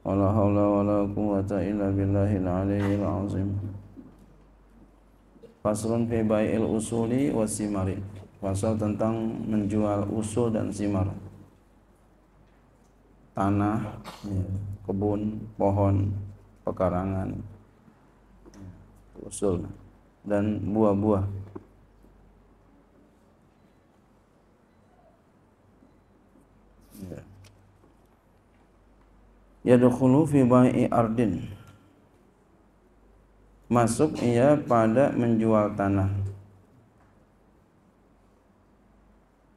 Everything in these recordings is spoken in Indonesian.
ولا حول ولا قوة إلا بالله العلي العظيم Faslun fi bai'il usuli wa simari Pasal tentang menjual usul dan simar Tanah, ya, kebun, pohon, pekarangan Usul dan buah-buah yadkhulu fi bai'i ardin masuk ia pada menjual tanah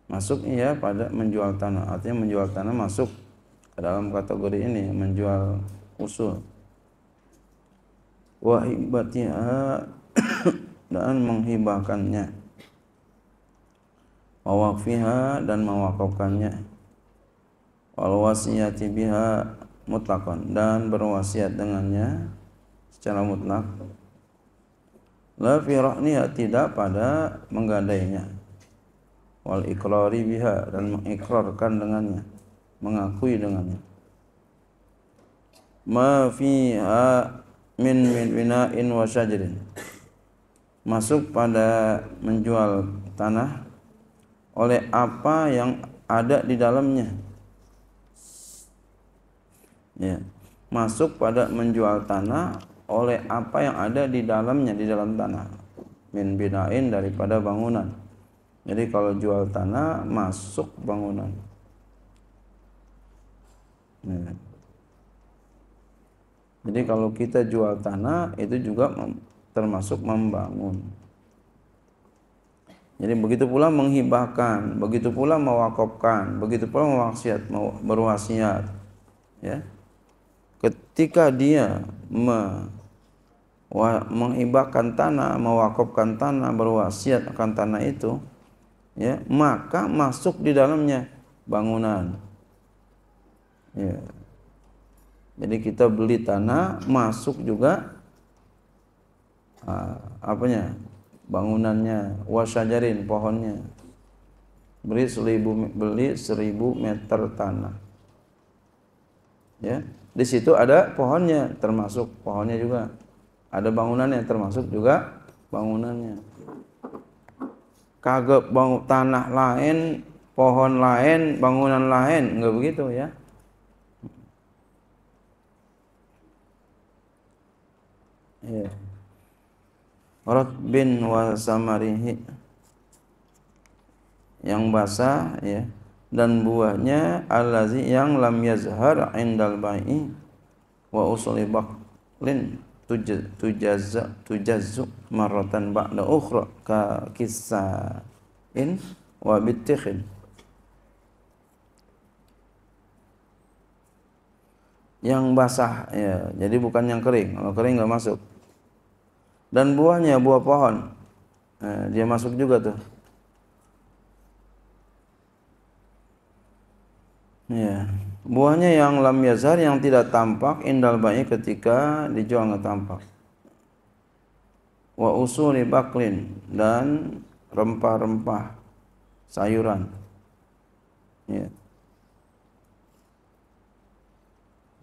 masuk ia pada menjual tanah artinya menjual tanah masuk ke dalam kategori ini menjual usul wa dan menghibahkannya mawakfiha dan mewakafkannya wal wasiyati biha mutlakon dan berwasiat dengannya secara mutlak la fi tidak pada menggandainya wal ikrari biha dan mengikrarkan dengannya mengakui dengannya ma fiha min min bina'in wa syajrin masuk pada menjual tanah oleh apa yang ada di dalamnya ya masuk pada menjual tanah oleh apa yang ada di dalamnya di dalam tanah min binain daripada bangunan jadi kalau jual tanah masuk bangunan ya. jadi kalau kita jual tanah itu juga termasuk membangun jadi begitu pula menghibahkan begitu pula mewakopkan, begitu pula mewasiat berwasiat ya ketika dia me, mengibahkan tanah, mewakopkan tanah, berwasiat akan tanah itu, ya, maka masuk di dalamnya bangunan. Ya. Jadi kita beli tanah, masuk juga uh, apanya? bangunannya, wasajarin pohonnya. Beli seribu, beli seribu meter tanah. Ya, di situ ada pohonnya termasuk pohonnya juga ada bangunannya termasuk juga bangunannya kagak bangun tanah lain pohon lain bangunan lain nggak begitu ya ya yeah. bin wa yang basah ya dan buahnya allazi yang lam yazhar indal ba'i wa usli baqlin tujazza tujazzu maratan ba'da ukhra ka in wa bitikhin yang basah ya jadi bukan yang kering kalau kering nggak masuk dan buahnya buah pohon eh, dia masuk juga tuh Ya. Buahnya yang lam yazhar yang tidak tampak indal bayi ketika dijual nggak tampak. Wa usuli baklin dan rempah-rempah sayuran. Ya.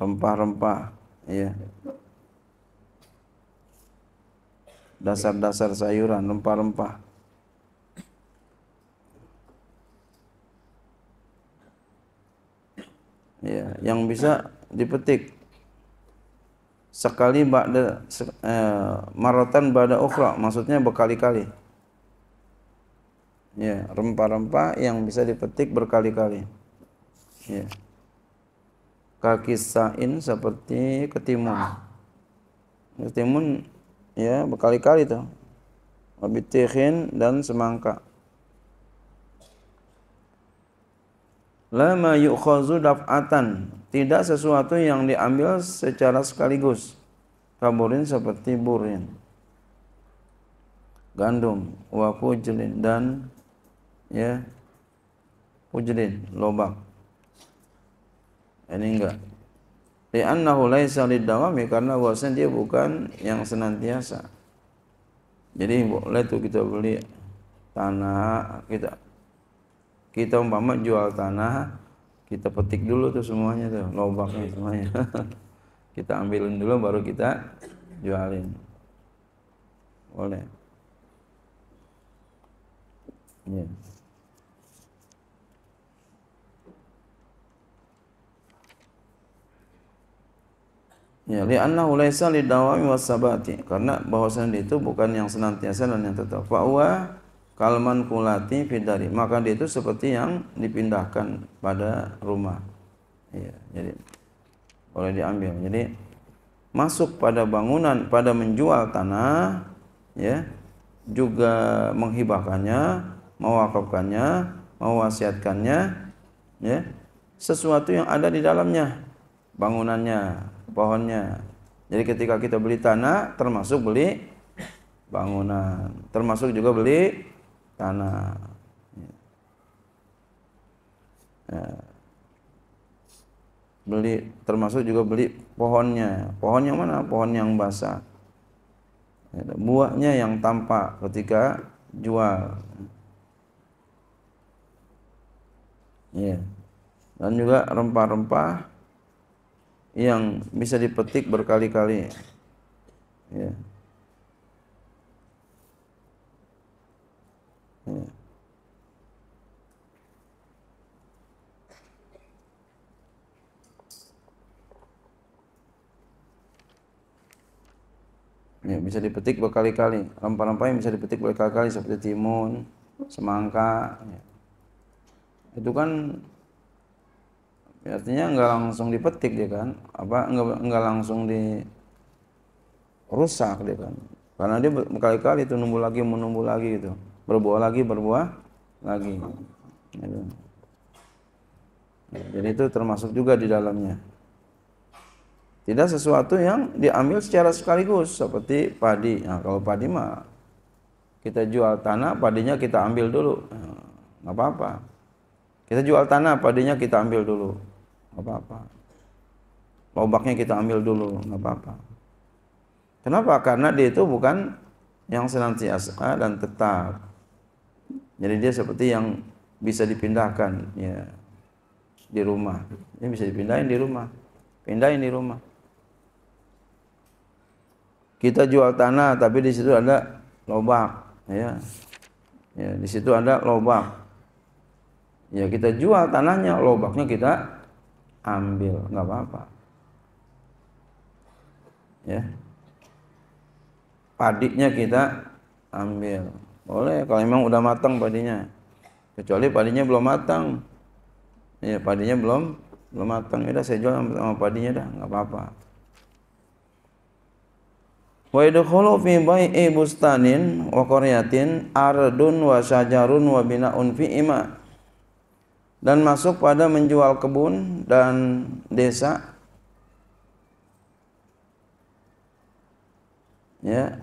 Rempah-rempah, ya. Dasar-dasar sayuran, rempah-rempah. ya, yang bisa dipetik sekali ba'da eh, marotan ba'da ukhra maksudnya berkali-kali ya rempah-rempah yang bisa dipetik berkali-kali ya kaki sain seperti ketimun ketimun ya berkali-kali tuh wabitihin dan semangka lama yu'khazu daf'atan tidak sesuatu yang diambil secara sekaligus kaburin seperti burin gandum wa pujlin dan ya pujlin lobak ini enggak li'annahu laisa lidawami karena bahwasanya dia bukan yang senantiasa jadi boleh tuh kita beli tanah kita kita umpama jual tanah kita petik dulu tuh semuanya tuh lobaknya semuanya kita ambilin dulu baru kita jualin boleh iya. ya yeah. Ya, li'anna laisa lidawami wasabati. Karena bahwasanya itu bukan yang senantiasa dan yang tetap. Fa kalman kulati fidari maka dia itu seperti yang dipindahkan pada rumah ya, jadi boleh diambil jadi masuk pada bangunan pada menjual tanah ya juga menghibahkannya mewakafkannya mewasiatkannya ya sesuatu yang ada di dalamnya bangunannya pohonnya jadi ketika kita beli tanah termasuk beli bangunan termasuk juga beli tanah ya. ya. beli termasuk juga beli pohonnya pohon yang mana pohon yang basah ya, buahnya yang tampak ketika jual ya dan juga rempah-rempah yang bisa dipetik berkali-kali ya Ya, bisa dipetik berkali-kali. Rempah-rempah yang bisa dipetik berkali-kali seperti timun, semangka. Ya. Itu kan artinya nggak langsung dipetik dia kan, apa nggak nggak langsung di rusak dia kan. Karena dia berkali-kali itu numbuh lagi, menumbuh lagi gitu. Berbuah lagi, berbuah lagi. Gitu. Ya, jadi itu termasuk juga di dalamnya. Tidak sesuatu yang diambil secara sekaligus seperti padi. Nah, kalau padi mah kita jual tanah, padinya kita ambil dulu. Nah, apa-apa. Kita jual tanah, padinya kita ambil dulu. Nggak apa-apa. Lobaknya kita ambil dulu, nggak apa-apa. Kenapa? Karena dia itu bukan yang senantiasa dan tetap. Jadi dia seperti yang bisa dipindahkan ya di rumah. Ini bisa dipindahin di rumah. Pindahin di rumah kita jual tanah tapi di situ ada lobak ya ya di situ ada lobak ya kita jual tanahnya lobaknya kita ambil nggak apa-apa ya padinya kita ambil boleh kalau memang udah matang padinya kecuali padinya belum matang ya padinya belum belum matang ya udah saya jual sama padinya dah nggak apa-apa Wa idkhulu fi bai'i bustanin wa qaryatin ardun wa syajarun wa bina'un fi ima. Dan masuk pada menjual kebun dan desa. Ya.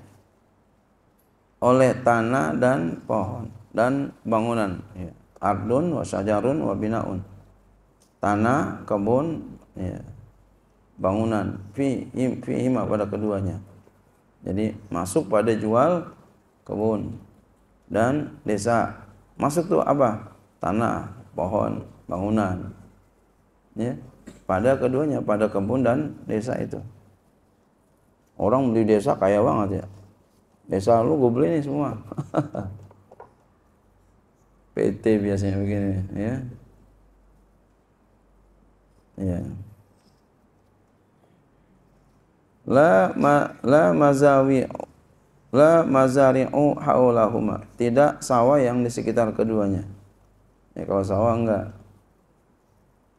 Oleh tanah dan pohon dan bangunan, ya. Ardun wa syajarun wa bina'un. Tanah, kebun, ya. bangunan fi im, fi hima pada keduanya jadi masuk pada jual kebun dan desa. Masuk tuh apa? Tanah, pohon, bangunan. Ya. Pada keduanya, pada kebun dan desa itu. Orang beli desa kaya banget ya. Desa lu gue beli nih semua. PT biasanya begini ya. Ya la ma, la mazawi la mazari'u haulahuma tidak sawah yang di sekitar keduanya ya kalau sawah enggak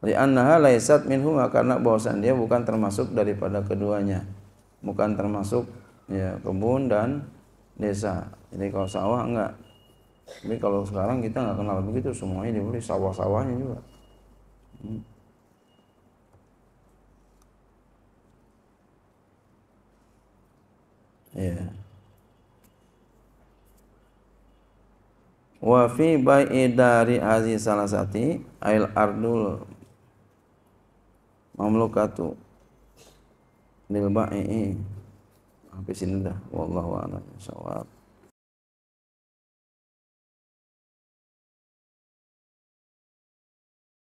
annaha laisat minhuma karena bahwasan dia bukan termasuk daripada keduanya bukan termasuk ya kebun dan desa jadi kalau sawah enggak tapi kalau sekarang kita enggak kenal begitu semuanya dibeli sawah-sawahnya juga hmm. Wa fi bai'i dari aziz salasati ail ardul mamlukatu lil ba'i, Habis ini dah. Wallahu a'lam.